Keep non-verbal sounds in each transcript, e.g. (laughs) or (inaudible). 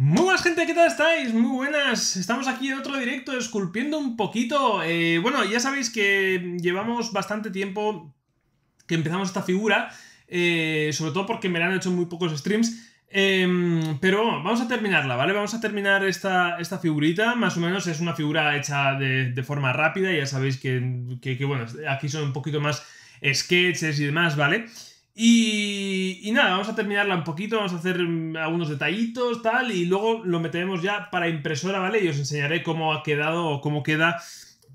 Muy buenas gente, ¿qué tal estáis? Muy buenas, estamos aquí en otro directo esculpiendo un poquito. Eh, bueno, ya sabéis que llevamos bastante tiempo que empezamos esta figura, eh, sobre todo porque me la han hecho muy pocos streams. Em, pero vamos a terminarla, ¿vale? Vamos a terminar esta, esta figurita, más o menos es una figura hecha de, forma rápida, ya sabéis que, bueno, aquí son un poquito más sketches y demás, ¿vale? vale y, y, nada, vamos a terminarla un poquito, vamos a hacer mm, algunos detallitos, tal, y luego lo meteremos ya para impresora, ¿vale? Y os enseñaré cómo ha quedado o cómo queda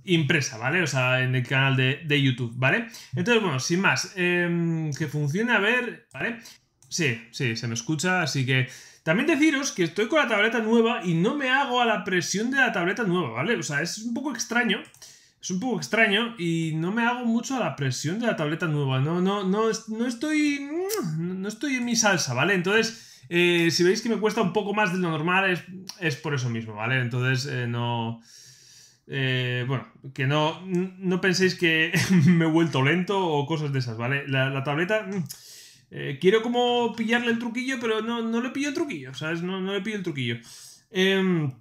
impresa, ¿vale? O sea, en el canal de, YouTube, ¿vale? Entonces, bueno, sin más, em, que funcione a ver, ¿vale? Sí, sí, se me escucha, así que... También deciros que estoy con la tableta nueva y no me hago a la presión de la tableta nueva, ¿vale? O sea, es un poco extraño, es un poco extraño y no me hago mucho a la presión de la tableta nueva. No, no, no, estoy. No estoy en mi salsa, ¿vale? Entonces, eh, si veis que me cuesta un poco más de lo normal, es, es por eso mismo, ¿vale? Entonces, eh, no. Eh, bueno, que no, no penséis que (laughs) me he vuelto lento o cosas de esas, ¿vale? La, tableta. Mm, quiero como pillarle el truquillo, pero no, no le pillo el truquillo, ¿sabes? No, no le pillo el truquillo. Em,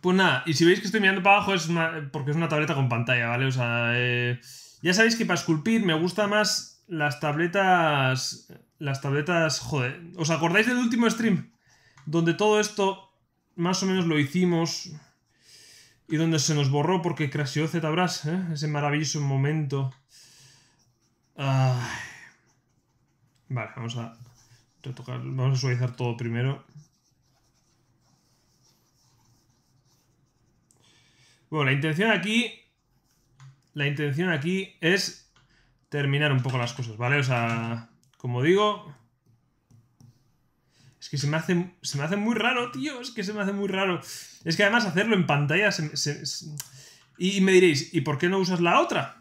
pues nada, y si veis que estoy mirando para abajo es porque es una tableta con pantalla, ¿vale? O sea, eh, ya sabéis que para esculpir me gusta más las tabletas... Las tabletas, joder. ¿Os acordáis del último stream? Donde todo esto más o menos lo hicimos y donde se nos borró porque crasheó ZBrush, ¿eh? Ese maravilloso momento. Vale, vamos a vamos a suavizar todo primero. Bueno, la intención aquí. La intención aquí es terminar un poco las cosas, ¿vale? O sea, como digo. Es que se me hace, se me hace muy raro, tío. Es que se me hace muy raro. Es que además hacerlo en pantalla. y me diréis, ¿y por qué no usas la otra?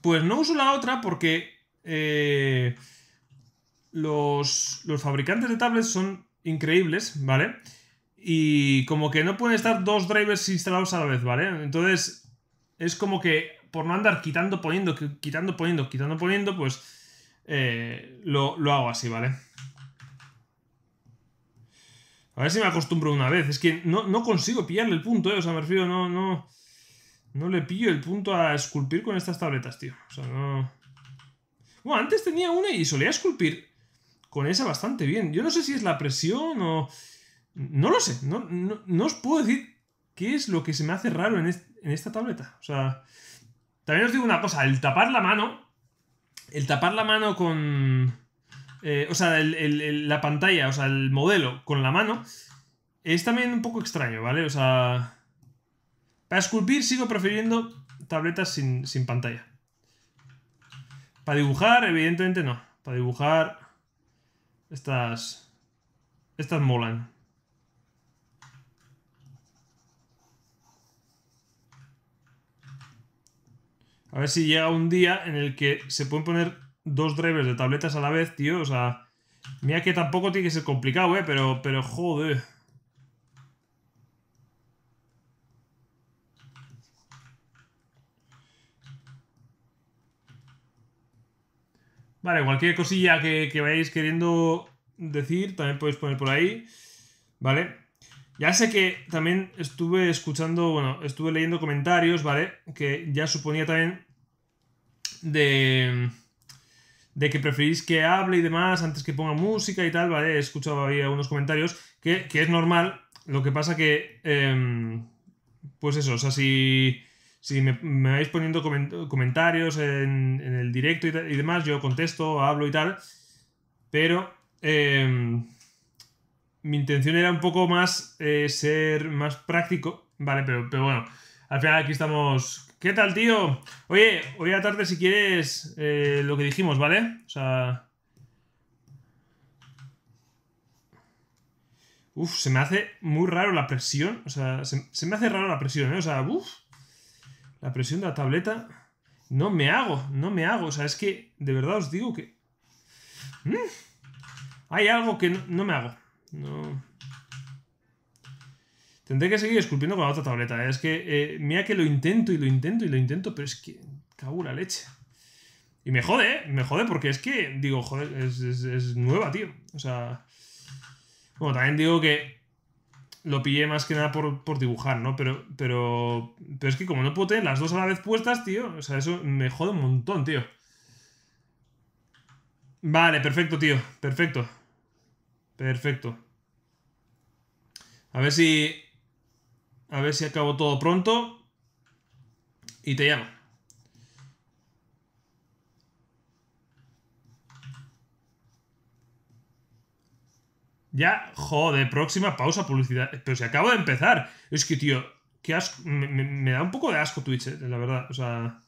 Pues no uso la otra porque. Eh, los, los fabricantes de tablets son increíbles, ¿vale? y como que no pueden estar dos drivers instalados a la vez, ¿vale? Entonces es como que por no andar quitando, poniendo, quitando, poniendo, quitando, poniendo, pues eh, lo, hago así, ¿vale? A ver si me acostumbro una vez. Es que no, no consigo pillarle el punto, ¿eh? O sea, me refiero, no, no... No le pillo el punto a esculpir con estas tabletas, tío. O sea, no... Bueno, antes tenía una y solía esculpir con esa bastante bien. Yo no sé si es la presión o... No lo sé, no, os puedo decir qué es lo que se me hace raro en, esta tableta. O sea, también os digo una cosa, el tapar la mano, el tapar la mano con... Eh, o sea, la pantalla, o sea, el modelo con la mano, es también un poco extraño, ¿vale? O sea... Para esculpir sigo prefiriendo tabletas sin, sin pantalla. Para dibujar, evidentemente no. Para dibujar... Estas... Estas molan. A ver si llega un día en el que se pueden poner dos drivers de tabletas a la vez, tío. O sea, mira que tampoco tiene que ser complicado, ¿eh? Pero, pero joder. Vale, cualquier cosilla que, que vayáis queriendo decir, también podéis poner por ahí. Vale. Ya sé que también estuve escuchando, bueno, estuve leyendo comentarios, ¿vale? Que ya suponía también de, de que preferís que hable y demás antes que ponga música y tal, ¿vale? He escuchado ahí algunos comentarios, que, es normal. Lo que pasa que, em, pues eso, o sea, si, si me, vais poniendo comentarios en, el directo y, demás, yo contesto, hablo y tal, pero... Em, mi intención era un poco más eh, ser más práctico, ¿vale? Pero, bueno, al final aquí estamos. ¿Qué tal, tío? Oye, hoy a tarde, si quieres, eh, lo que dijimos, ¿vale? O sea. Uf, se me hace muy raro la presión. O sea, se, me hace raro la presión, ¿eh? O sea, uff. La presión de la tableta. No me hago, no me hago. O sea, es que de verdad os digo que. ¿Mm? Hay algo que no me hago. No. Tendré que seguir esculpiendo con la otra tableta. ¿eh? Es que, eh, mira que lo intento y lo intento y lo intento, pero es que cago la leche. Y me jode, ¿eh? me jode porque es que, digo, joder, es, nueva, tío. O sea... Bueno, también digo que lo pillé más que nada por, por dibujar, ¿no? Pero, pero, pero es que como no puedo tener las dos a la vez puestas, tío, o sea, eso me jode un montón, tío. Vale, perfecto, tío, perfecto. Perfecto. A ver si... A ver si acabo todo pronto. Y te llamo. Ya, joder, próxima pausa publicidad. Pero si acabo de empezar. Es que, tío, qué asco. Me, da un poco de asco Twitch, eh, la verdad. O sea...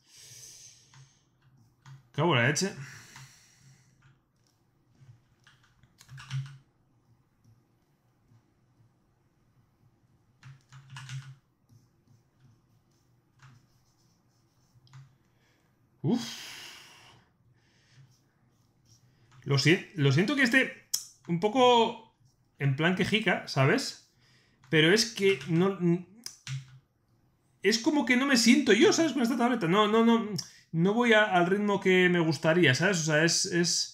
Cabo la leche. Uf. Lo, lo siento que esté un poco en plan quejica, ¿sabes? Pero es que no... Es como que no me siento yo, ¿sabes? Con esta tableta. No, no, no. No voy al ritmo que me gustaría, ¿sabes? O sea, es...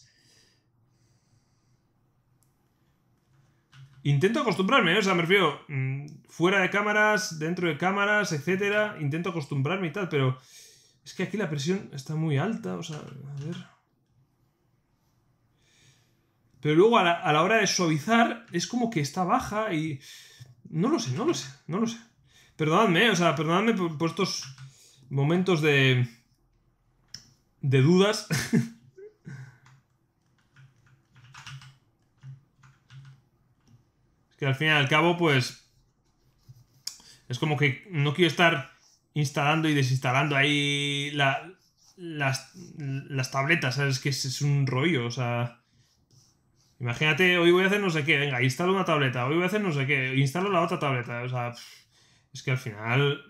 Intento acostumbrarme, ¿eh? o sea, me refiero mm, fuera de cámaras, dentro de cámaras, etcétera. Intento acostumbrarme y tal, pero es que aquí la presión está muy alta, o sea, a ver. Pero luego a la, hora de suavizar es como que está baja y... No lo sé, no lo sé, no lo sé. Perdonadme, o sea, perdonadme por, estos momentos de... de dudas. (laughs) Es que al fin y al cabo, pues. Es como que no quiero estar instalando y desinstalando ahí las, tabletas, ¿sabes? Que es, es, un rollo, o sea. Imagínate, hoy voy a hacer no sé qué, venga, instalo una tableta, hoy voy a hacer no sé qué, instalo la otra tableta, o sea, es que al final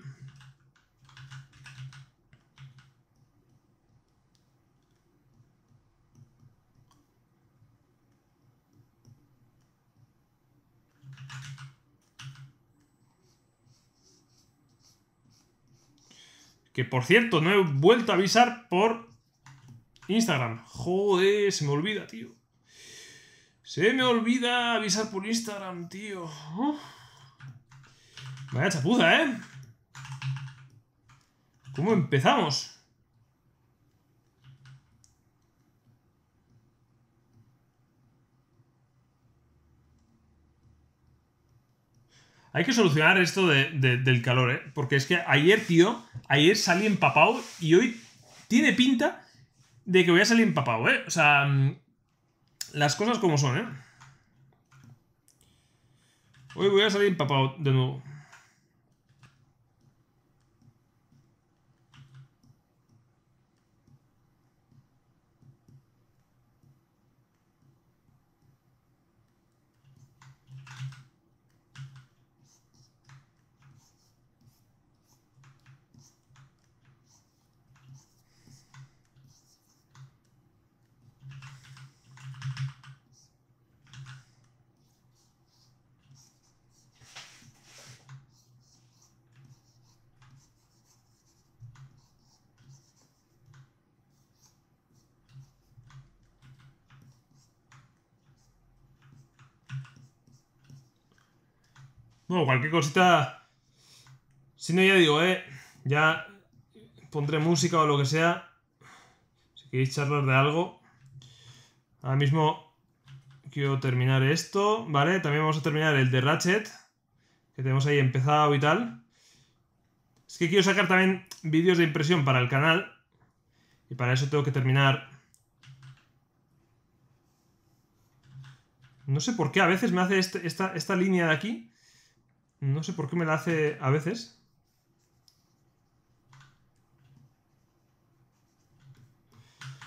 por cierto, no he vuelto a avisar por Instagram. Joder, se me olvida, tío. Se me olvida avisar por Instagram, tío. Vaya chapuza, ¿eh? ¿Cómo empezamos? Hay que solucionar esto del calor, ¿eh? Porque es que ayer, tío, ayer salí empapado y hoy tiene pinta de que voy a salir empapado, ¿eh? O sea, mm, las cosas como son, ¿eh? Hoy voy a salir empapado de nuevo. Bueno, cualquier cosita. Si no, ya digo, eh. Ya pondré música o lo que sea. Si queréis charlar de algo. Ahora mismo quiero terminar esto, ¿vale? También vamos a terminar el de Ratchet. Que tenemos ahí empezado y tal. Es que quiero sacar también vídeos de impresión para el canal. Y para eso tengo que terminar... No sé por qué a veces me hace este, esta línea de aquí. No sé por qué me la hace a veces.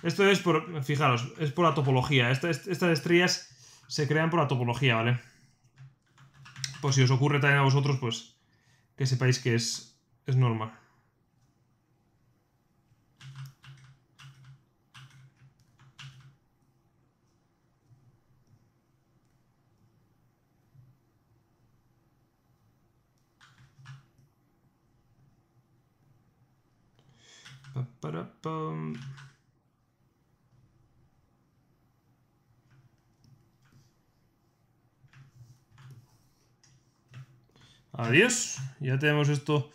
Esto es por, fijaros, es por la topología. estas estrellas se crean por la topología, ¿vale? pues si os ocurre también a vosotros, pues que sepáis que es, es normal. Adiós. Ya tenemos esto.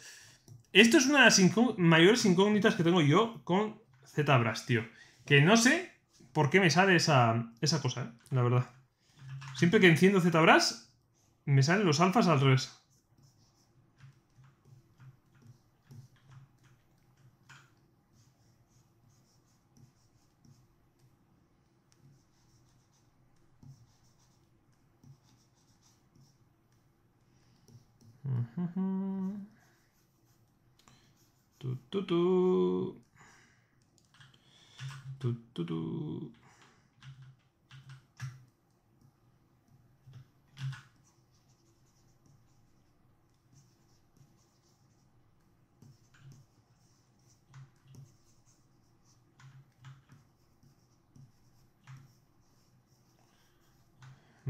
Esto es una de las mayores incógnitas que tengo yo con ZBrush, tío. Que no sé por qué me sale esa, cosa, eh, la verdad. Siempre que enciendo ZBrush, me salen los alfas al revés.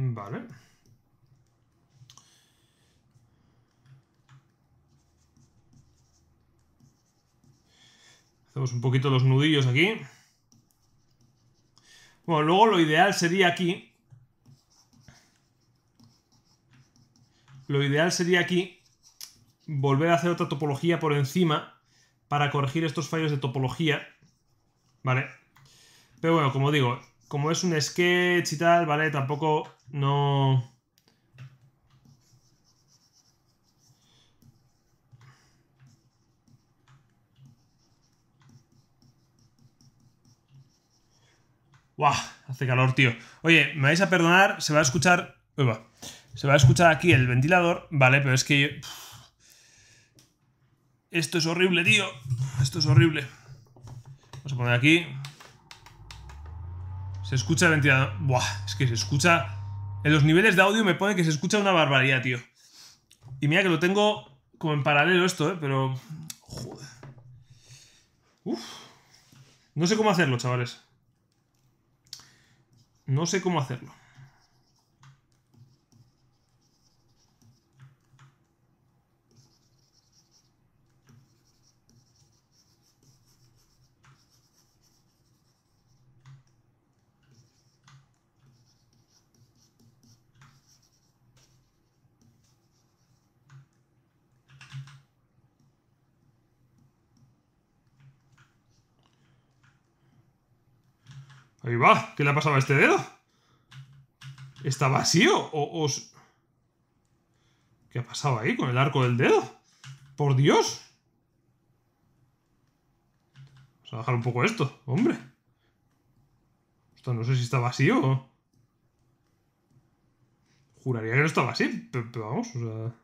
Vale. Hacemos un poquito los nudillos aquí. Bueno, luego lo ideal sería aquí. Lo ideal sería aquí volver a hacer otra topología por encima para corregir estos fallos de topología. ¿Vale? Pero bueno, como digo, como es un sketch y tal, ¿vale? Tampoco no... ¡Guau! Hace calor, tío. Oye, me vais a perdonar, se va a escuchar... Uy, va. Se va a escuchar aquí el ventilador, ¿vale? Pero es que Esto es horrible, tío. Esto es horrible. Vamos a poner aquí se escucha la entidad Buah, es que se escucha... En los niveles de audio me pone que se escucha una barbaridad, tío. Y mira que lo tengo como en paralelo esto, ¿eh? Pero... Joder. No sé cómo hacerlo, chavales. No sé cómo hacerlo. Ahí va. ¿Qué le ha pasado a este dedo? ¿Está vacío? ¿O, o... qué ha pasado ahí con el arco del dedo? ¡Por Dios! Vamos a bajar un poco esto, hombre. Esto no sé si está vacío o... Juraría que no estaba así, pero vamos, o sea...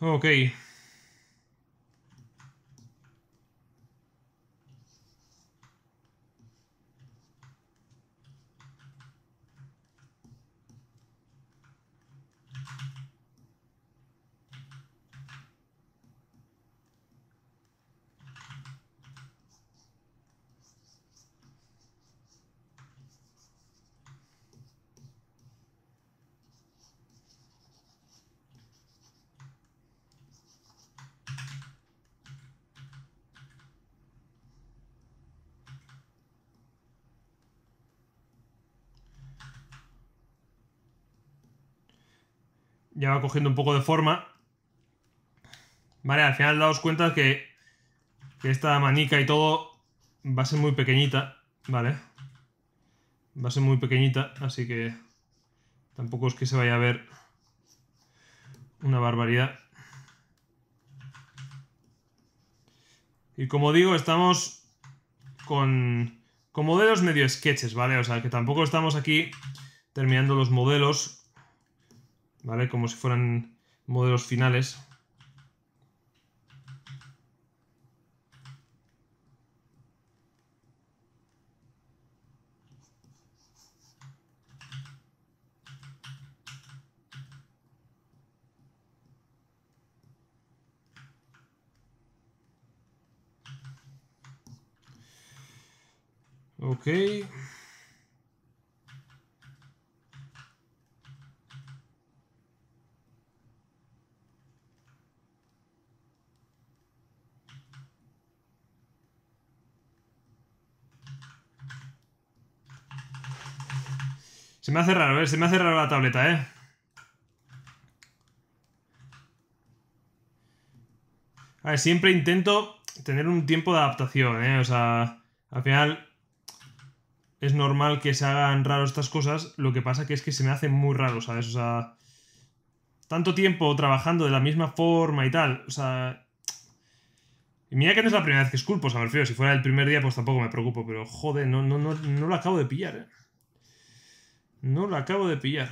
Okay ya va cogiendo un poco de forma. Vale, al final daos cuenta que, que esta manica y todo va a ser muy pequeñita, ¿vale? Va a ser muy pequeñita, así que tampoco es que se vaya a ver una barbaridad. Y como digo, estamos con, con modelos medio sketches, ¿vale? O sea, que tampoco estamos aquí terminando los modelos ¿vale? Como si fueran modelos finales. Okay. Se me hace raro, a eh, se me hace raro la tableta, ¿eh? A ver, siempre intento tener un tiempo de adaptación, ¿eh? O sea, al final es normal que se hagan raros estas cosas, lo que pasa que es que se me hacen muy raro, ¿sabes? O sea, tanto tiempo trabajando de la misma forma y tal, o sea... Y mira que no es la primera vez que esculpo, o sea, me refiero, si fuera el primer día pues tampoco me preocupo, pero joder, no, no, no, no lo acabo de pillar, ¿eh? No la acabo de pillar.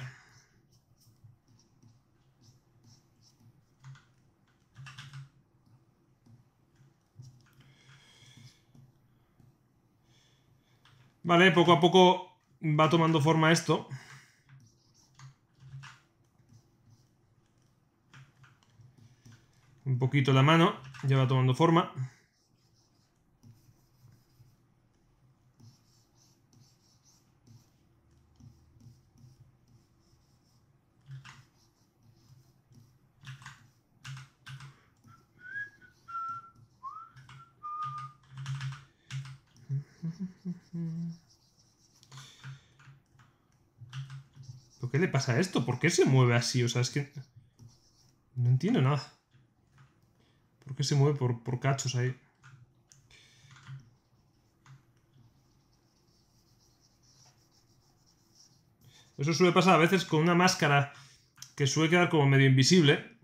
Vale, poco a poco va tomando forma esto. Un poquito la mano, ya va tomando forma. ¿Por qué le pasa a esto? ¿Por qué se mueve así? O sea, es que... No entiendo nada. ¿Por qué se mueve por, por cachos ahí? Eso suele pasar a veces con una máscara que suele quedar como medio invisible.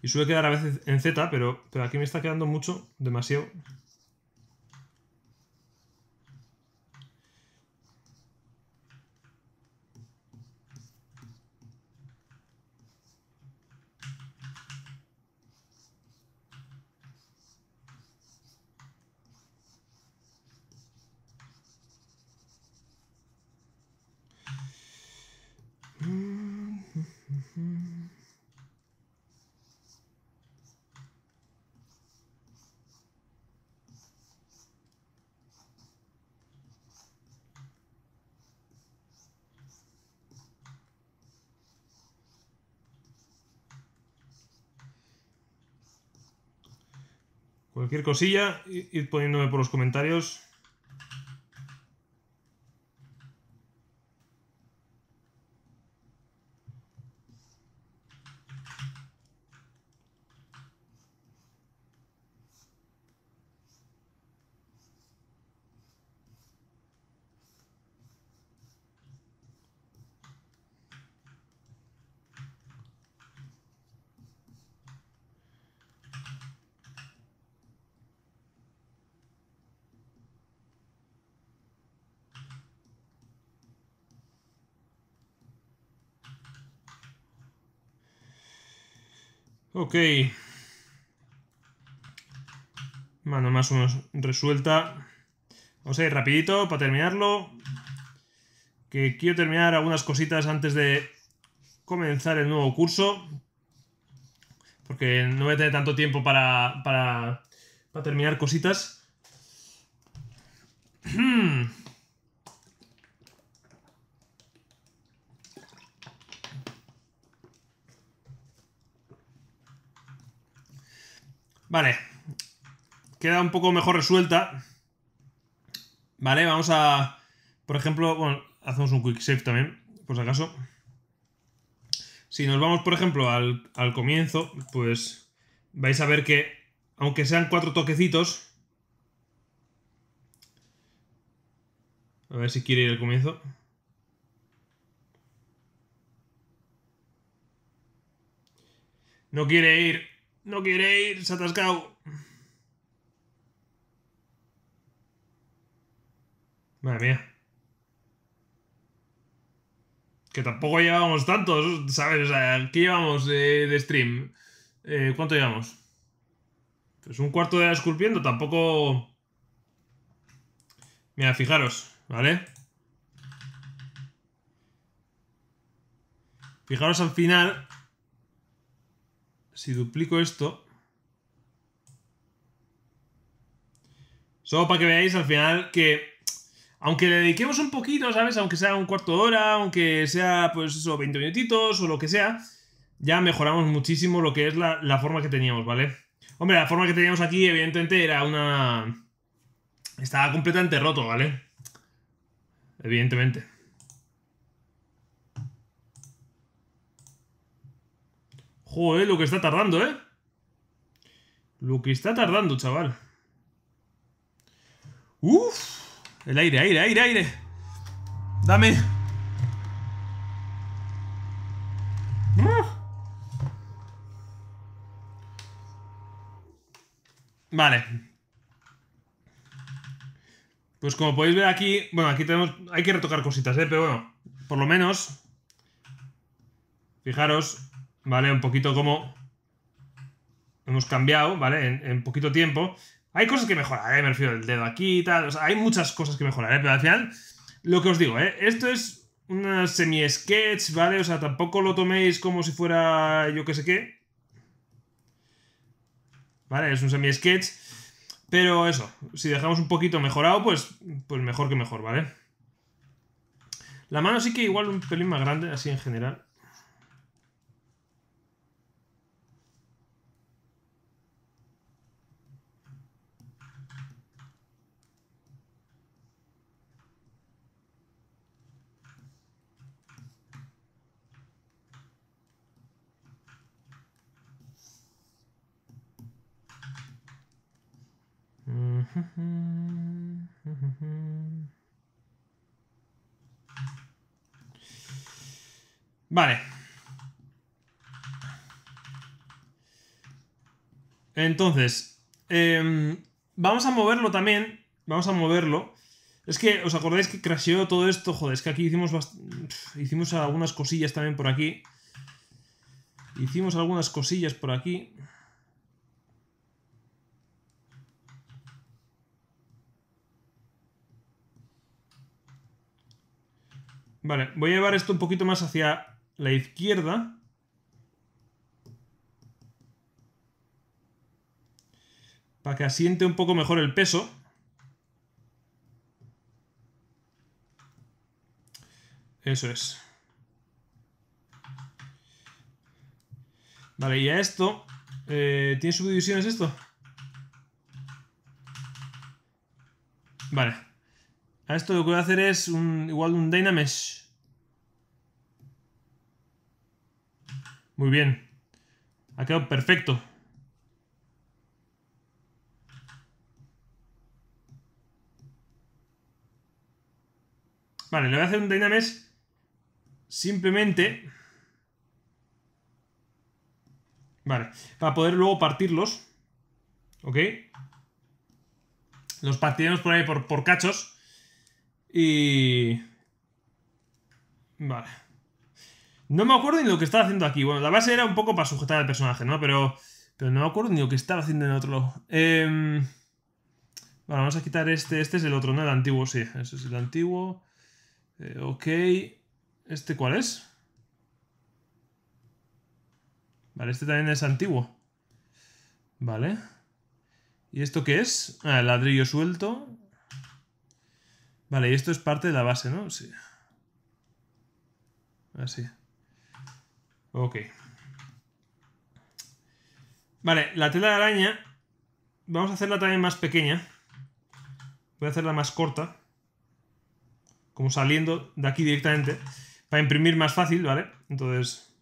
Y suele quedar a veces en Z, pero, pero aquí me está quedando mucho, demasiado. Cualquier cosilla, ir poniéndome por los comentarios Ok. Mano más o menos resuelta. Vamos a ir rapidito para terminarlo. Que quiero terminar algunas cositas antes de comenzar el nuevo curso. Porque no voy a tener tanto tiempo para, para, para terminar cositas. (clears throat) Vale. Queda un poco mejor resuelta. Vale, vamos a... Por ejemplo, bueno, hacemos un quick save también, por si acaso. Si nos vamos, por ejemplo, al, al comienzo, pues vais a ver que, aunque sean cuatro toquecitos... A ver si quiere ir al comienzo. No quiere ir. No quiere ir, se ha atascado. Madre mía. Que tampoco llevamos tantos, ¿sabes? O sea, ¿qué llevamos de stream? Eh, ¿Cuánto llevamos? Pues un cuarto de la esculpiendo, tampoco... Mira, fijaros, ¿vale? Fijaros al final si duplico esto, solo para que veáis al final que, aunque le dediquemos un poquito, ¿sabes? Aunque sea un cuarto de hora, aunque sea, pues eso, 20 minutitos o lo que sea, ya mejoramos muchísimo lo que es la, forma que teníamos, ¿vale? Hombre, la forma que teníamos aquí, evidentemente, era una... Estaba completamente roto, ¿vale? Evidentemente. Joder, lo que está tardando, ¿eh? Lo que está tardando, chaval. Uf. El aire, aire, aire, aire. Dame. Vale. Pues como podéis ver aquí, bueno, aquí tenemos, hay que retocar cositas, ¿eh? Pero bueno, por lo menos, fijaros, ¿vale? Un poquito como hemos cambiado, ¿vale? En, poquito tiempo. Hay cosas que mejorar, ¿eh? Me refiero el dedo aquí y tal. O sea, hay muchas cosas que mejorar, ¿eh? Pero al final, lo que os digo, ¿eh? Esto es una semi-sketch, ¿vale? O sea, tampoco lo toméis como si fuera yo que sé qué. ¿Vale? Es un semi-sketch. Pero eso, si dejamos un poquito mejorado, pues, pues mejor que mejor, ¿vale? La mano sí que igual un pelín más grande, así en general. Vale. Entonces, em, vamos a moverlo también. Vamos a moverlo. Es que, ¿os acordáis que crasheó todo esto? Joder, es que aquí hicimos, hicimos algunas cosillas también por aquí. Hicimos algunas cosillas por aquí. Vale, voy a llevar esto un poquito más hacia la izquierda. Para que asiente un poco mejor el peso. Eso es. Vale, y a esto... Eh, ¿Tiene subdivisiones esto? Vale. A esto lo que voy a hacer es un, igual un Dynamesh. Muy bien. Ha quedado perfecto. Vale, le voy a hacer un Dynamesh simplemente... Vale, para poder luego partirlos. ¿Ok? Los partiremos por ahí por, por cachos. Y... Vale. No me acuerdo ni lo que estaba haciendo aquí. Bueno, la base era un poco para sujetar al personaje, ¿no? Pero, pero no me acuerdo ni lo que estaba haciendo en el otro lado. Em, vale, vamos a quitar este. Este es el otro, ¿no? El antiguo, sí. Ese es el antiguo. Eh, ok. ¿Este cuál es? Vale, este también es antiguo. Vale. ¿Y esto qué es? Ah, ladrillo suelto. Vale, y esto es parte de la base, ¿no? Sí. Así. Ah, ok. Vale, la tela de araña vamos a hacerla también más pequeña. Voy a hacerla más corta. Como saliendo de aquí directamente. Para imprimir más fácil, ¿vale? Entonces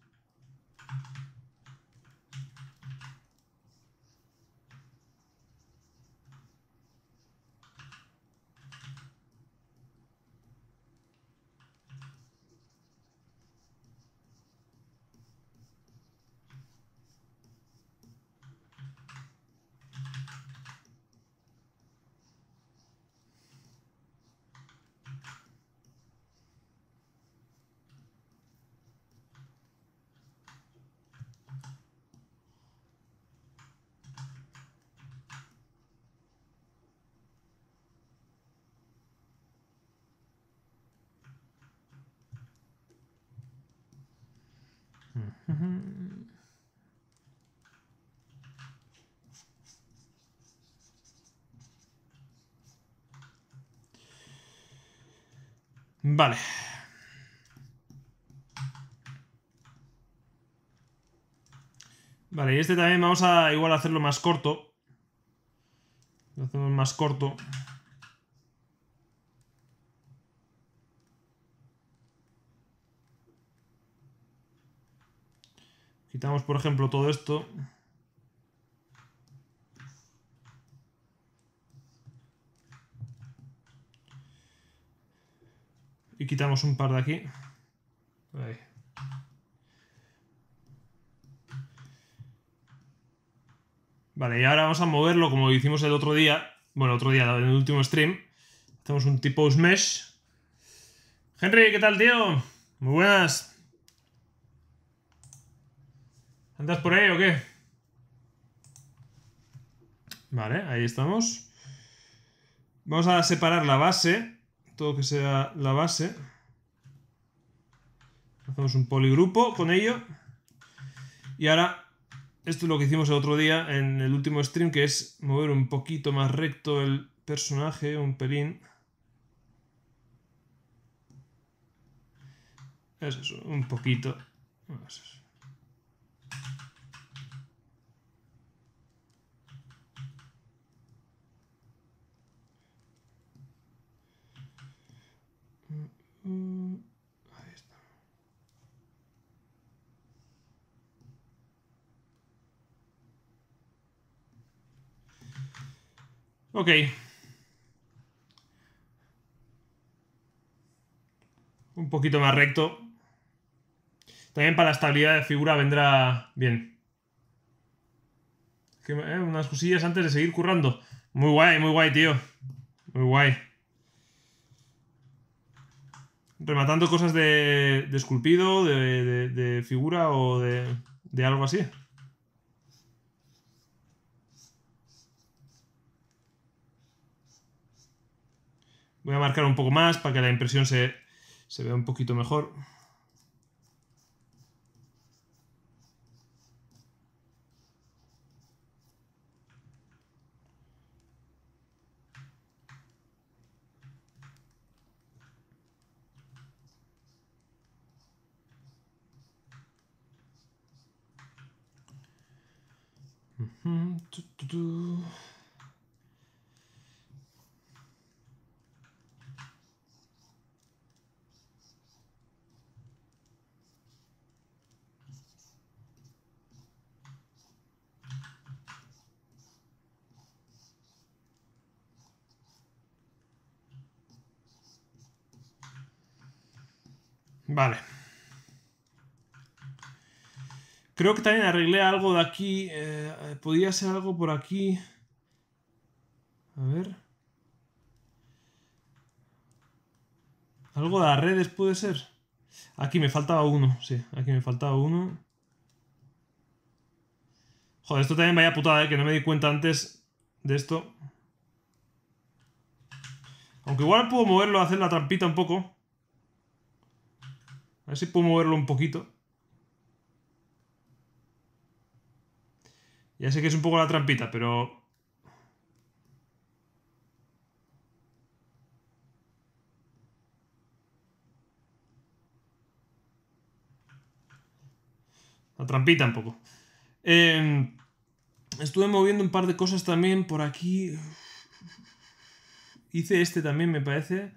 Vale. Vale, y este también vamos a igual hacerlo más corto. Lo hacemos más corto. Quitamos, por ejemplo, todo esto. Y quitamos un par de aquí. Vale, y ahora vamos a moverlo como hicimos el otro día. Bueno, otro día, en el último stream. Hacemos un tipo mesh. Henry, ¿qué tal, tío? Muy buenas. ¿Andas por ahí o qué? Vale, ahí estamos. Vamos a separar la base todo que sea la base. Hacemos un poligrupo con ello. Y ahora, esto es lo que hicimos el otro día en el último stream, que es mover un poquito más recto el personaje, un pelín. Es un poquito. Mm. ahí está. Ok. Un poquito más recto. También para la estabilidad de figura vendrá bien. Eh, unas cosillas antes de seguir currando. Muy guay, muy guay, tío. Muy guay rematando cosas de, de esculpido, de, de, figura o de, de algo así. Voy a marcar un poco más para que la impresión se, se vea un poquito mejor. Vale. Creo que también arreglé algo de aquí. Eh, podía ser algo por aquí. A ver. Algo de las redes puede ser. Aquí me faltaba uno, sí. Aquí me faltaba uno. Joder, esto también vaya putada, ¿eh? que no me di cuenta antes de esto. Aunque igual puedo moverlo, hacer la trampita un poco. A ver si puedo moverlo un poquito. Ya sé que es un poco la trampita, pero... La trampita un poco. Em, estuve moviendo un par de cosas también por aquí. Hice este también, me parece.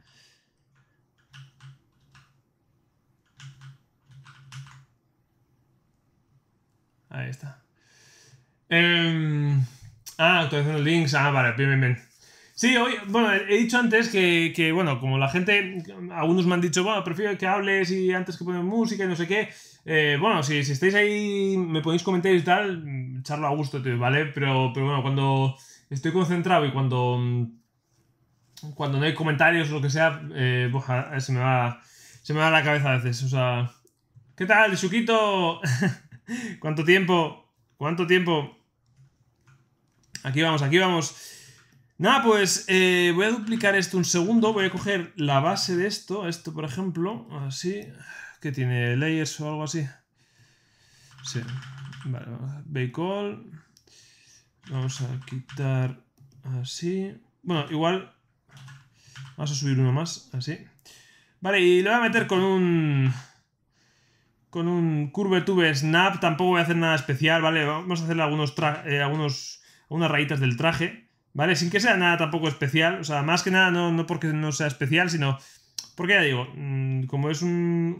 Ahí está. Em, ah, actualizando links. Ah, vale, bien, bien, bien. Sí, hoy, bueno, he dicho antes que, que, bueno, como la gente, algunos me han dicho, bueno, prefiero que hables y antes que poner música y no sé qué. Eh, bueno, si, si, estáis ahí, me podéis comentar y tal, charlo a gusto, ¿vale? Pero, pero bueno, cuando estoy concentrado y cuando, cuando no hay comentarios o lo que sea, eh, se, me va, se me va la cabeza a veces. O sea, ¿qué tal, Suquito? (laughs) ¿Cuánto tiempo? ¿Cuánto tiempo? Aquí vamos, aquí vamos. Nada, pues eh, voy a duplicar esto un segundo. Voy a coger la base de esto, esto por ejemplo, así, que tiene layers o algo así. Sí, vale, bake all. Vamos a quitar así. Bueno, igual vamos a subir uno más, así. Vale, y lo voy a meter con un... Con un curve tube snap, tampoco voy a hacer nada especial, ¿vale? Vamos a hacerle algunos, eh, algunos unas rayitas del traje, ¿vale? Sin que sea nada tampoco especial, o sea, más que nada no, porque no sea especial, sino porque ya digo, mm, como es un,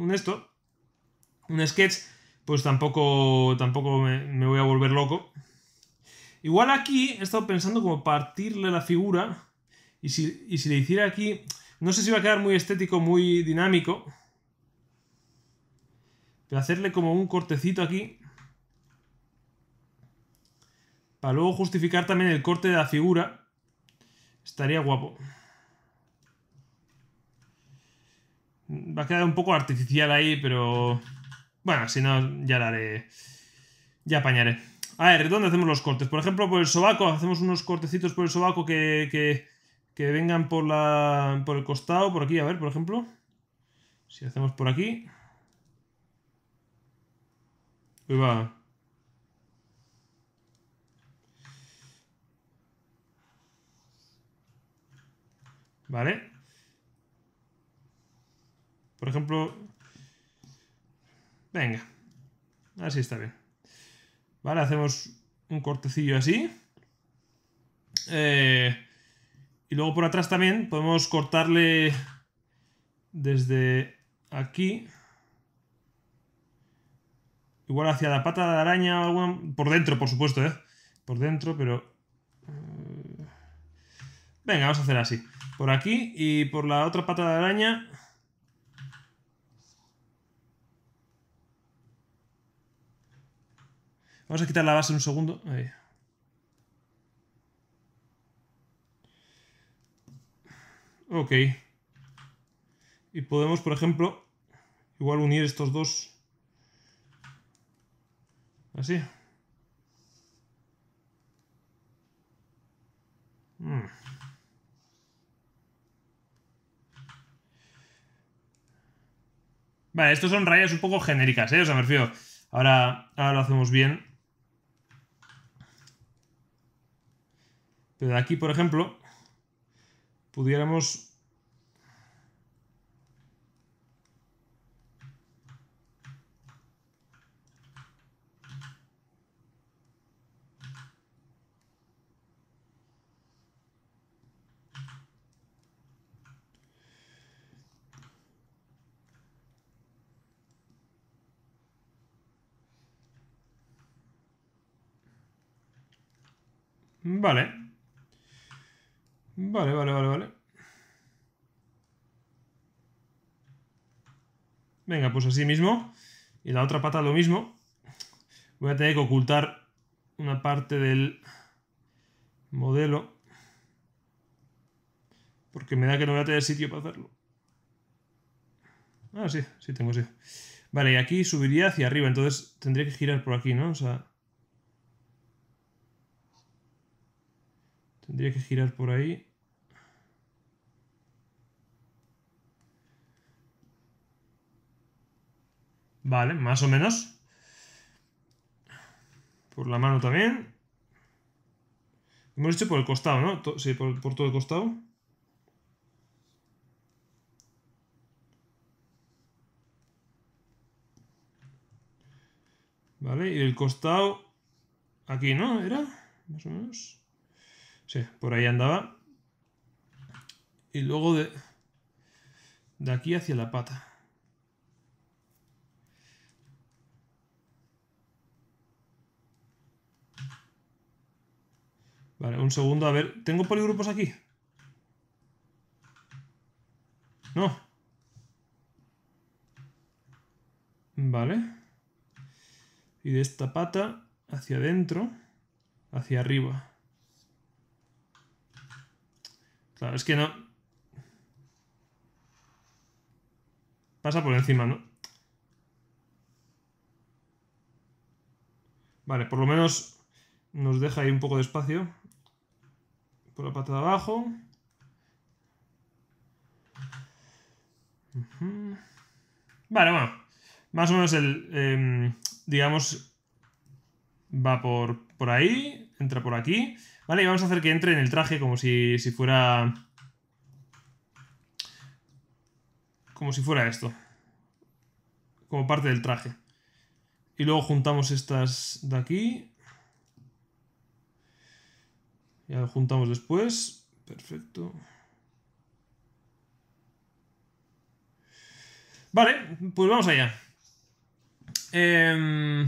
un, esto, un sketch, pues tampoco, tampoco me, voy a volver loco. Igual aquí he estado pensando como partirle la figura y si, y si le hiciera aquí, no sé si va a quedar muy estético, muy dinámico, pero hacerle como un cortecito aquí para luego justificar también el corte de la figura. Estaría guapo. Va a quedar un poco artificial ahí, pero... Bueno, si no, ya la haré... Ya apañaré. A ver, ¿dónde hacemos los cortes? Por ejemplo, por el sobaco. Hacemos unos cortecitos por el sobaco que, que, vengan por, la, por el costado, por aquí. A ver, por ejemplo. Si hacemos por aquí. Uy, va. ¿Vale? Por ejemplo... Venga. Así está bien. ¿Vale? Hacemos un cortecillo así. Eh, y luego por atrás también podemos cortarle desde aquí. Igual hacia la pata de araña o algo, Por dentro, por supuesto, ¿eh? Por dentro, pero... Eh, venga, vamos a hacer así. Por aquí y por la otra pata de araña. Vamos a quitar la base en un segundo. Ok. Y podemos, por ejemplo, igual unir estos dos. Así. Hmm. Vale, estos son rayas un poco genéricas, ¿eh? O sea, me refiero. Ahora, ahora lo hacemos bien. Pero de aquí, por ejemplo, pudiéramos Vale. Vale, vale, vale, vale. Venga, pues así mismo. Y la otra pata lo mismo. Voy a tener que ocultar una parte del modelo. Porque me da que no voy a tener sitio para hacerlo. Ah, sí, sí tengo, sí. Vale, y aquí subiría hacia arriba, entonces tendría que girar por aquí, ¿no? O sea... Tendría que girar por ahí. Vale, más o menos. Por la mano también. Hemos hecho por el costado, ¿no? Sí, por, por todo el costado. Vale, y el costado aquí, ¿no? ¿Era? Más o menos. Sí, por ahí andaba. Y luego de, de aquí hacia la pata. Vale, un segundo, a ver, ¿tengo poligrupos aquí? No. Vale. Y de esta pata hacia adentro, hacia arriba. Claro, es que no. Pasa por encima, ¿no? Vale, por lo menos nos deja ahí un poco de espacio. Por la pata de abajo. Vale, bueno. Más o menos el, em, digamos, va por, ahí, entra por aquí, ¿vale? Y vamos a hacer que entre en el traje como si, si fuera... Como si fuera esto. Como parte del traje. Y luego juntamos estas de aquí. Ya juntamos después. Perfecto. Vale, pues vamos allá. Eh...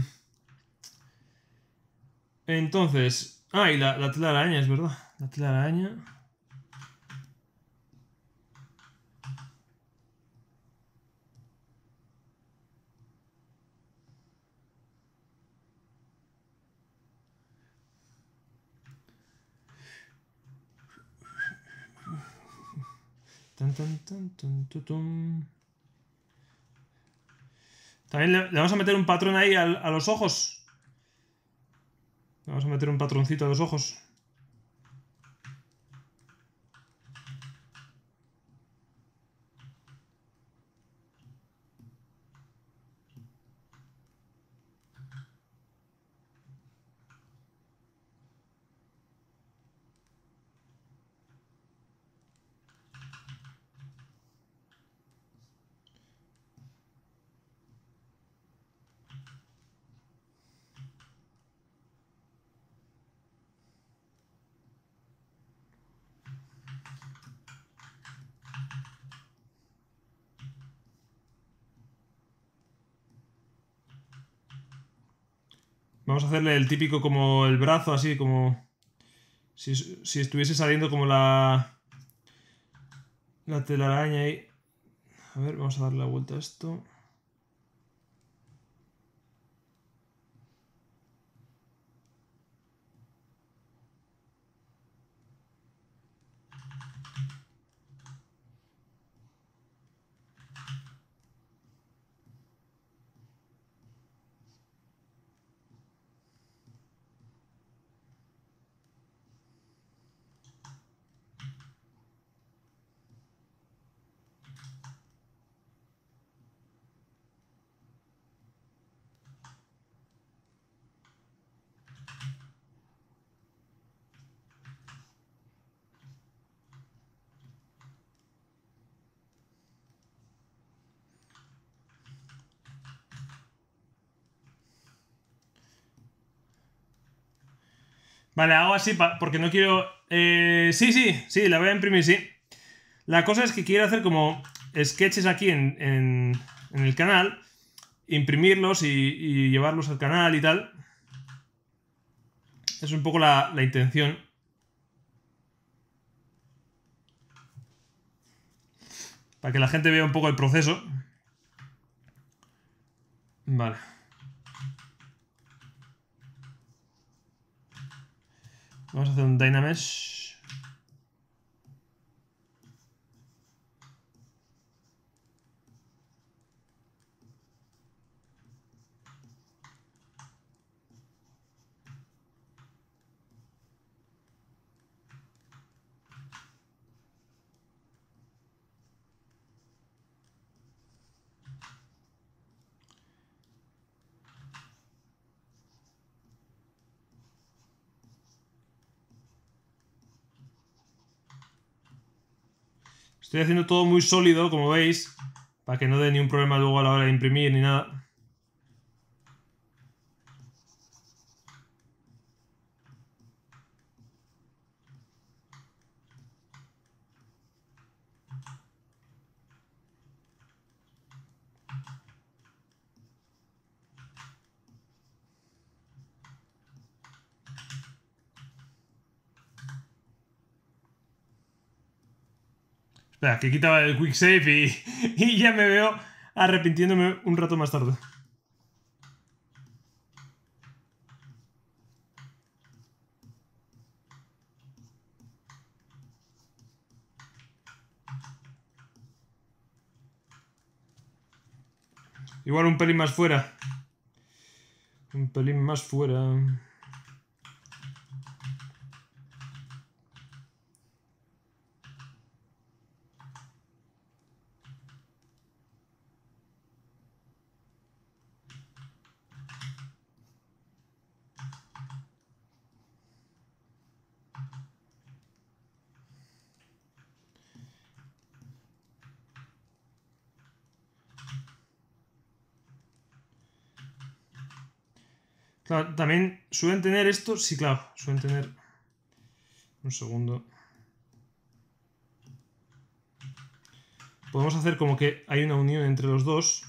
Entonces, ah, la, la araña, es verdad. La telaraña. También le, vamos a meter un patrón ahí a los ojos. Vamos a meter un patroncito a los ojos. hacerle el típico como el brazo, así como... Si, si estuviese saliendo como la... La telaraña ahí. A ver, vamos a darle la vuelta a esto. Vale, hago así porque no quiero... Eh, sí, sí, sí, la voy a imprimir, sí. La cosa es que quiero hacer como sketches aquí en, en, el canal, imprimirlos y, llevarlos al canal y tal. Es un poco la, la intención. Para que la gente vea un poco el proceso. Vale. Vamos a hacer un Dynamesh. Estoy haciendo todo muy sólido, como veis, para que no dé ni un problema luego a la hora de imprimir ni nada. O que quitaba el quick save (laughs) y ya me veo arrepintiéndome un rato más tarde. Igual un pelín más fuera. Un pelín más fuera. También suelen tener esto, sí, claro, suelen tener... Un segundo. Podemos hacer como que hay una unión entre los dos.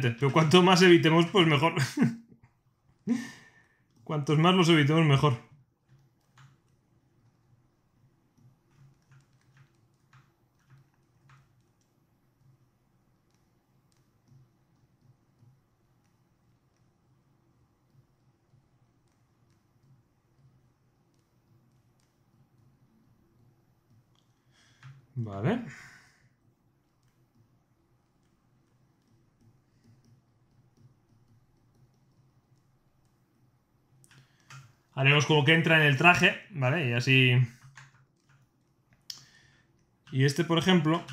pero cuanto más evitemos, pues mejor. (laughs) Cuantos más los evitemos, mejor. Vale. Haremos como que entra en el traje, ¿vale? Y así... Y este, por ejemplo...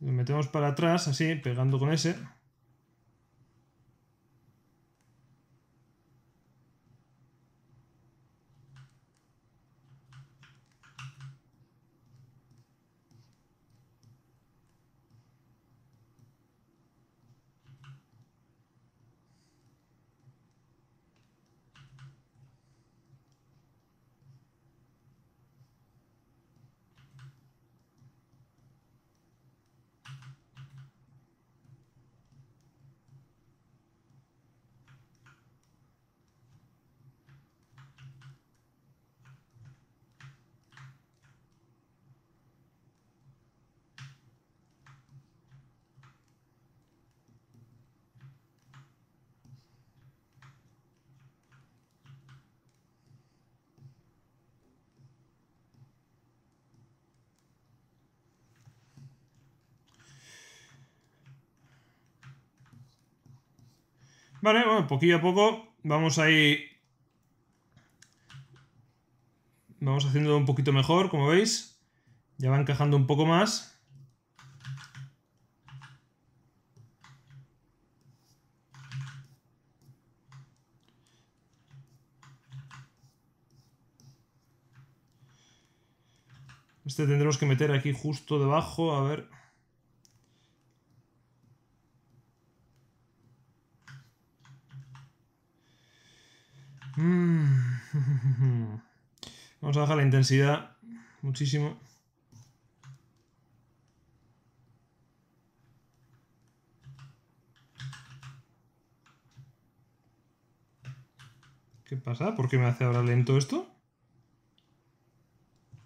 Lo metemos para atrás, así, pegando con ese. Vale, bueno, poquillo a poco vamos a ir... Vamos haciendo un poquito mejor, como veis. Ya va encajando un poco más. Este tendremos que meter aquí justo debajo, a ver... Vamos a bajar la intensidad muchísimo. ¿Qué pasa? ¿Por qué me hace ahora lento esto?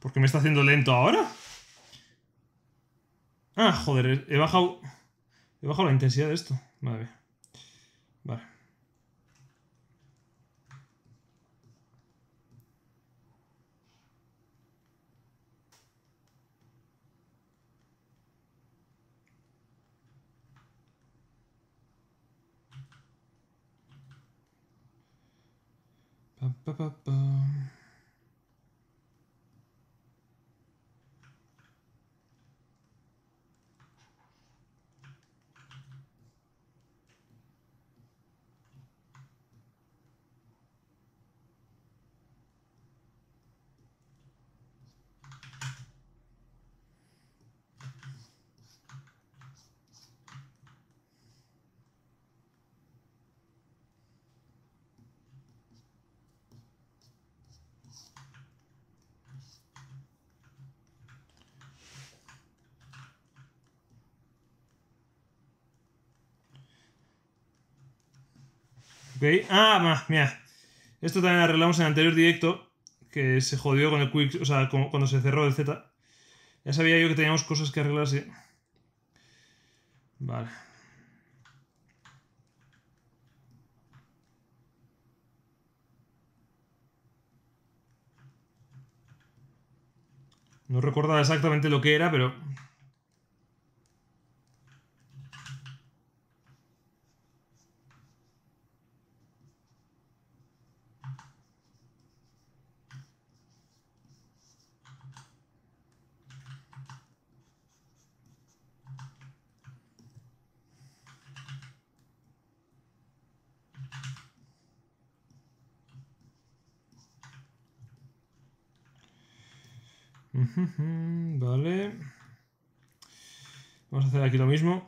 ¿Por qué me está haciendo lento ahora? Ah, joder, he bajado... He bajado la intensidad de esto. Madre mía. Vale. Ba, ba, ba, Ah, ma, mira. Esto también arreglamos en el anterior directo, que se jodió con el quick, o sea, cuando se cerró el Z. Ya sabía yo que teníamos cosas que arreglar Vale. No recordaba exactamente lo que era, pero Vale. Vamos a hacer aquí lo mismo.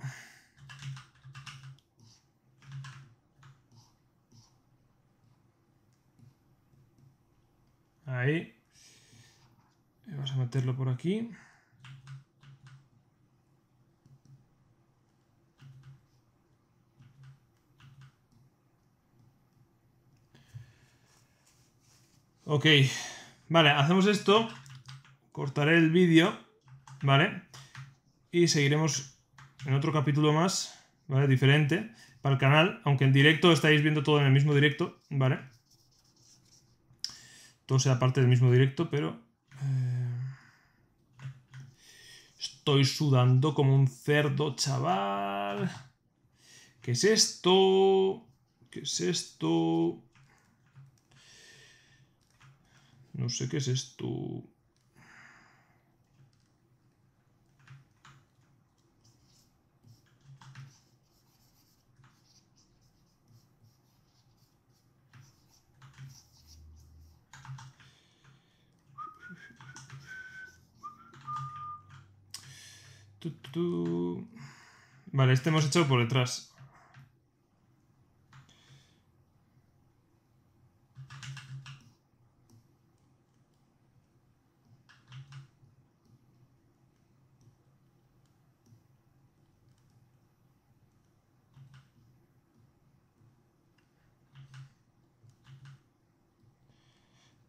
Ahí. Vamos a meterlo por aquí. Ok. Vale, hacemos esto cortaré el vídeo, ¿vale? Y seguiremos en otro capítulo más, ¿vale? Diferente para el canal, aunque en directo estáis viendo todo en el mismo directo, ¿vale? Todo sea parte del mismo directo, pero... Eh, estoy sudando como un cerdo, chaval. ¿Qué es esto? ¿Qué es esto? No sé qué es esto. tú. Vale, este hemos echado por detrás.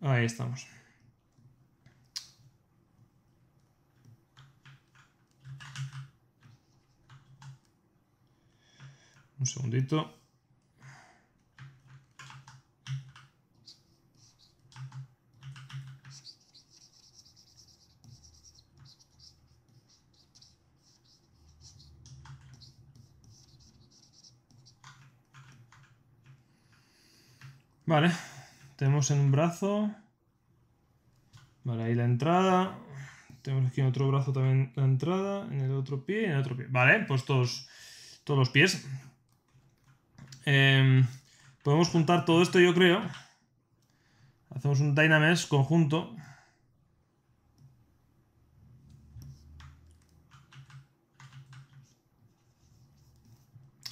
Ahí estamos. Un segundito. Vale, tenemos en un brazo. Vale, ahí la entrada. Tenemos aquí en otro brazo también la entrada, en el otro pie y en el otro pie. Vale, pues todos, todos los pies. Em, podemos juntar todo esto, yo creo. Hacemos un Dynamesh conjunto.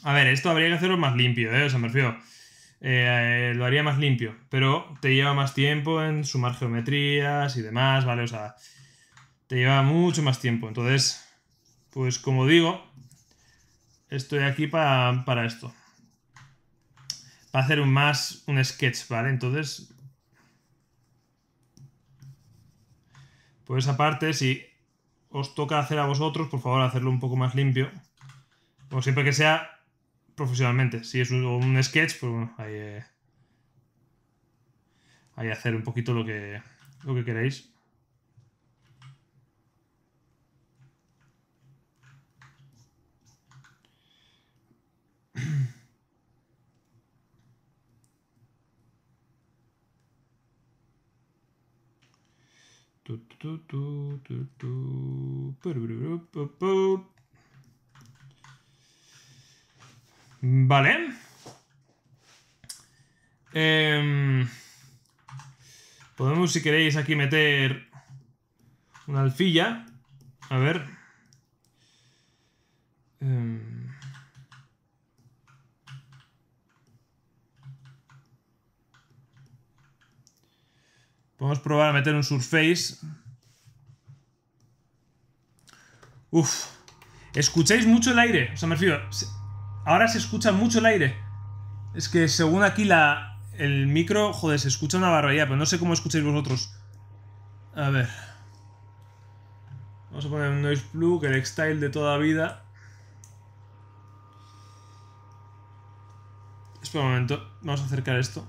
A ver, esto habría que hacerlo más limpio, ¿eh? O sea, me refiero... Eh, lo haría más limpio, pero te lleva más tiempo en sumar geometrías y demás, ¿vale? O sea, te lleva mucho más tiempo. Entonces, pues como digo, estoy aquí para esto. Para hacer un más, un sketch, ¿vale? Entonces... Por esa parte, si os toca hacer a vosotros, por favor, hacerlo un poco más limpio. O siempre que sea profesionalmente. Si es un, sketch, pues bueno, eh, ahí, hacer un poquito lo que, lo que queréis. Vale. Em, podemos, si queréis, aquí meter una alfilla. A ver. Em. podemos probar a meter un surface. Uf. Escucháis mucho el aire. O sea, me refiero. Ahora se escucha mucho el aire. Es que según aquí la. El micro, joder, se escucha una barbaridad, pero no sé cómo escucháis vosotros. A ver. Vamos a poner un noise plug, el style de toda vida. Espera un momento, vamos a acercar esto.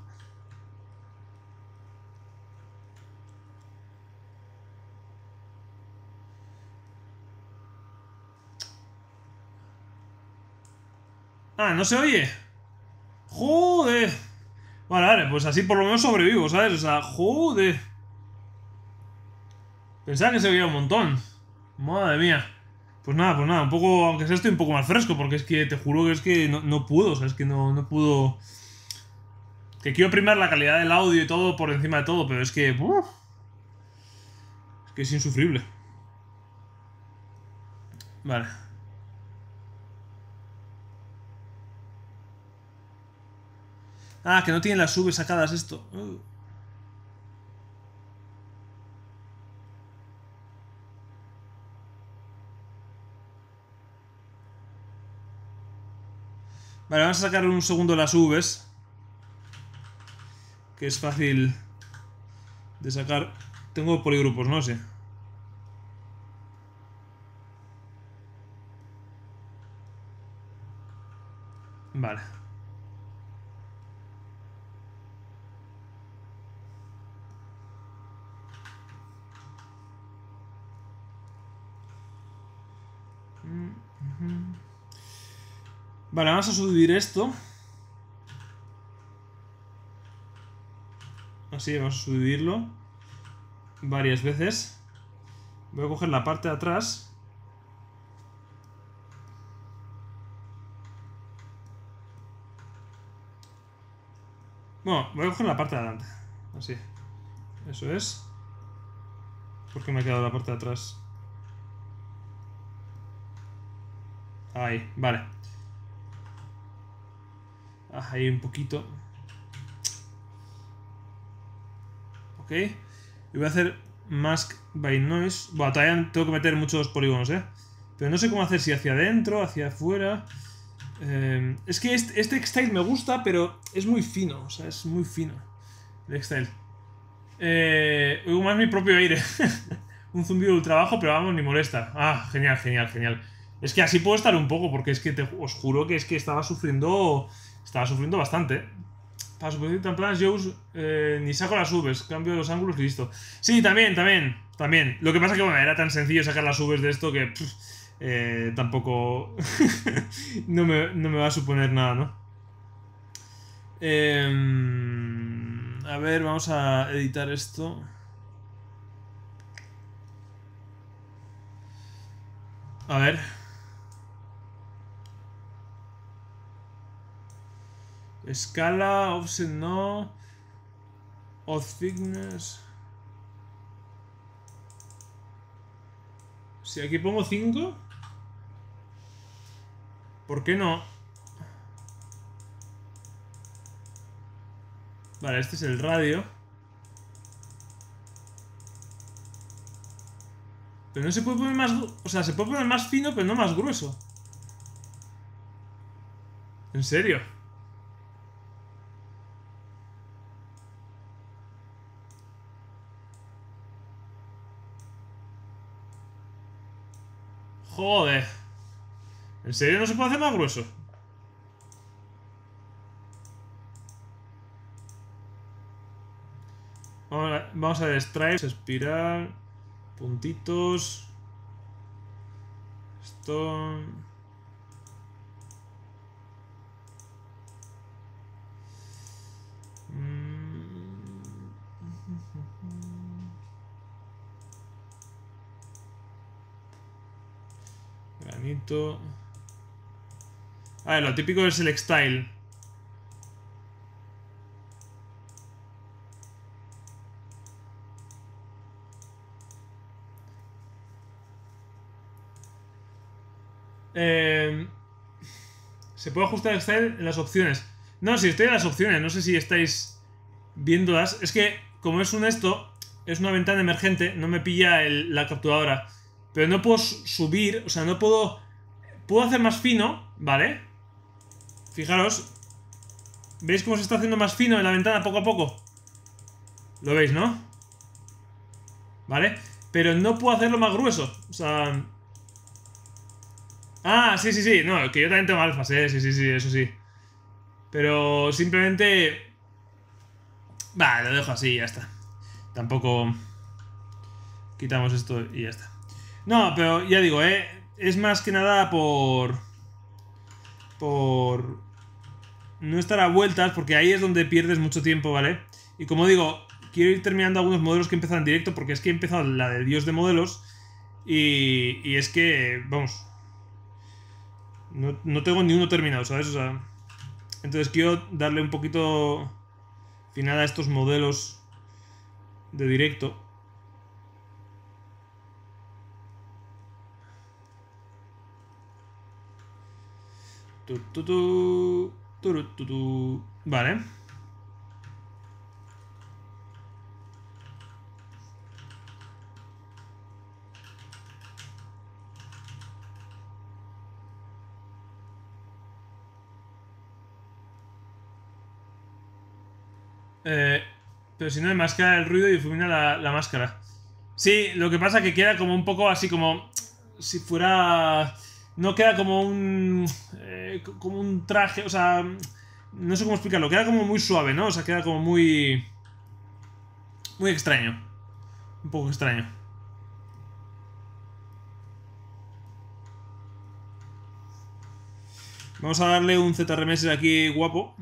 Ah, ¿no se oye? ¡Joder! Vale, vale, pues así por lo menos sobrevivo, ¿sabes? O sea, ¡joder! Pensaba que se oía un montón. Madre mía. Pues nada, pues nada, un poco, aunque sea estoy un poco más fresco, porque es que te juro que es que no, no pudo, sabes es que no, no pudo... Que quiero primar la calidad del audio y todo por encima de todo, pero es que... es que es insufrible. Vale. Ah, que no tienen las V sacadas esto. Oh. Vale, vamos a sacar un segundo las Vs. Que es fácil de sacar. Tengo poligrupos, no sé. Vale, vamos a subir esto. Así, vamos a subirlo. Varias veces. Voy a coger la parte de atrás. Bueno, voy a coger la parte de adelante. Así. Eso es. Porque me ha quedado la parte de atrás. Ahí, vale ahí un poquito. Ok. Y voy a hacer mask by noise. Bueno, todavía tengo que meter muchos polígonos, ¿eh? Pero no sé cómo hacer, si hacia adentro, hacia afuera. Em, es que este, este style me gusta, pero es muy fino, o sea, es muy fino. El style Eh, más mi propio aire. (laughs) un zumbido del trabajo, pero vamos, ni molesta. Ah, genial, genial, genial. Es que así puedo estar un poco, porque es que te, os juro que es que estaba sufriendo estaba sufriendo bastante. Para suponer tan planas, yo eh, ni saco las UVs, cambio los ángulos y listo. Sí, también, también, también. Lo que pasa que, bueno, era tan sencillo sacar las UVs de esto que eh, tampoco (laughs) no, me, va a suponer nada, ¿no? Em, a ver, vamos a editar esto. A ver. Escala, offset no. Off thickness. Si aquí pongo 5. ¿Por qué no? Vale, este es el radio. Pero no se puede poner más... O sea, se puede poner más fino, pero no más grueso. ¿En serio? Joder. ¿En serio no se puede hacer más grueso? Vamos a ver, espiral, puntitos, esto... A ver, lo típico es el style. Em, se puede ajustar el style en las opciones. No, si estoy en las opciones, no sé si estáis viéndolas. Es que, como es un esto, es una ventana emergente, no me pilla la capturadora. Pero no puedo subir, o sea, no puedo Puedo hacer más fino, ¿vale? Fijaros. ¿Veis cómo se está haciendo más fino en la ventana poco a poco? Lo veis, ¿no? ¿Vale? Pero no puedo hacerlo más grueso. O sea... Ah, sí, sí, sí. No, que yo también tengo alfas, ¿eh? Sí, sí, sí, eso sí. Pero simplemente... Vale, lo dejo así y ya está. Tampoco... Quitamos esto y ya está. No, pero ya digo, ¿eh? es más que nada por. por. no estar a vueltas, porque ahí es donde pierdes mucho tiempo, ¿vale? Y como digo, quiero ir terminando algunos modelos que he en directo, porque es que he empezado la de Dios de modelos, y, y es que, vamos. No, no tengo ni uno terminado, ¿sabes? O sea. Entonces quiero darle un poquito final a estos modelos de directo. Tu, tu, Vale. Eh, pero si no, máscara... el ruido y difumina la, la máscara. Sí, lo que pasa es que queda como un poco así como... Si fuera... No queda como un como un traje, o sea, no sé cómo explicarlo, queda como muy suave, ¿no? O sea, queda como muy... Muy extraño. Un poco extraño. Vamos a darle un ZRMS aquí guapo.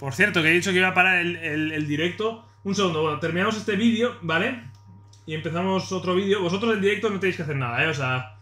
Por cierto, que he dicho que iba a parar el, directo. Un segundo, bueno, terminamos este vídeo, ¿vale? Y empezamos otro vídeo. Vosotros en directo no tenéis que hacer nada, ¿eh? O sea,